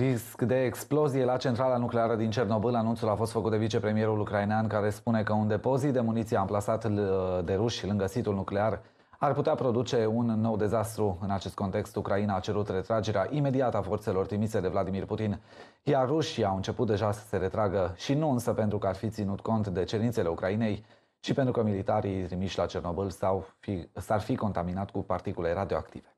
Risc de explozie la centrala nucleară din Cernobâl. Anunțul a fost făcut de vicepremierul ucrainean care spune că un depozit de muniție amplasat uh, de ruși lângă situl nuclear ar putea produce un nou dezastru. În acest context, Ucraina a cerut retragerea imediată a forțelor trimise de Vladimir Putin, iar rușii au început deja să se retragă și nu însă pentru că ar fi ținut cont de cerințele Ucrainei, ci pentru că militarii trimiși la Cernobâl s-ar fi, contaminat cu particule radioactive.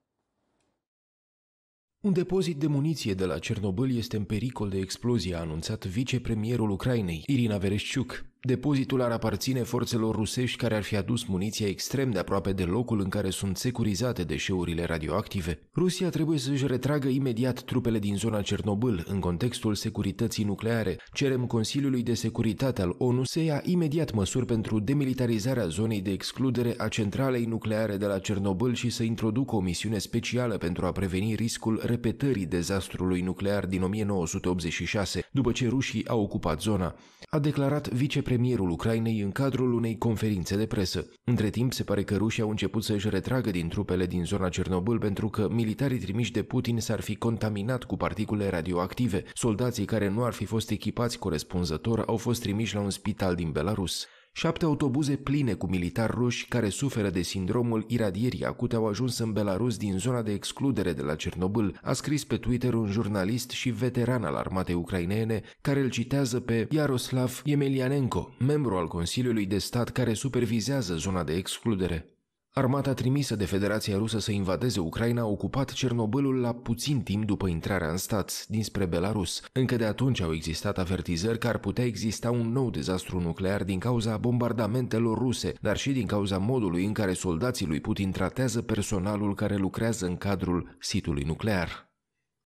Un depozit de muniție de la Cernobâl este în pericol de explozie, a anunțat vicepremierul Ucrainei, Irina Vereșciuc. Depozitul ar aparține forțelor rusești care ar fi adus muniția extrem de aproape de locul în care sunt securizate deșeurile radioactive. Rusia trebuie să-și retragă imediat trupele din zona Cernobâl în contextul securității nucleare. Cerem Consiliului de Securitate al ONU să ia imediat măsuri pentru demilitarizarea zonei de excludere a centralei nucleare de la Cernobâl și să introducă o misiune specială pentru a preveni riscul repetării dezastrului nuclear din 1986, după ce rușii au ocupat zona. A declarat vicepreședintele premierul Ucrainei în cadrul unei conferințe de presă. Între timp, se pare că rușii au început să își retragă din trupele din zona Cernobâl pentru că militarii trimiși de Putin s-ar fi contaminat cu particule radioactive. Soldații care nu ar fi fost echipați corespunzător au fost trimiși la un spital din Belarus. Șapte autobuze pline cu militari ruși care suferă de sindromul iradierii acute au ajuns în Belarus din zona de excludere de la Cernobâl, a scris pe Twitter un jurnalist și veteran al armatei ucrainene care îl citează pe Iaroslav Emelianenko, membru al Consiliului de Stat care supervizează zona de excludere. Armata trimisă de Federația Rusă să invadeze Ucraina a ocupat Cernobâlul la puțin timp după intrarea în stat, dinspre Belarus. Încă de atunci au existat avertizări că ar putea exista un nou dezastru nuclear din cauza bombardamentelor ruse, dar și din cauza modului în care soldații lui Putin tratează personalul care lucrează în cadrul sitului nuclear.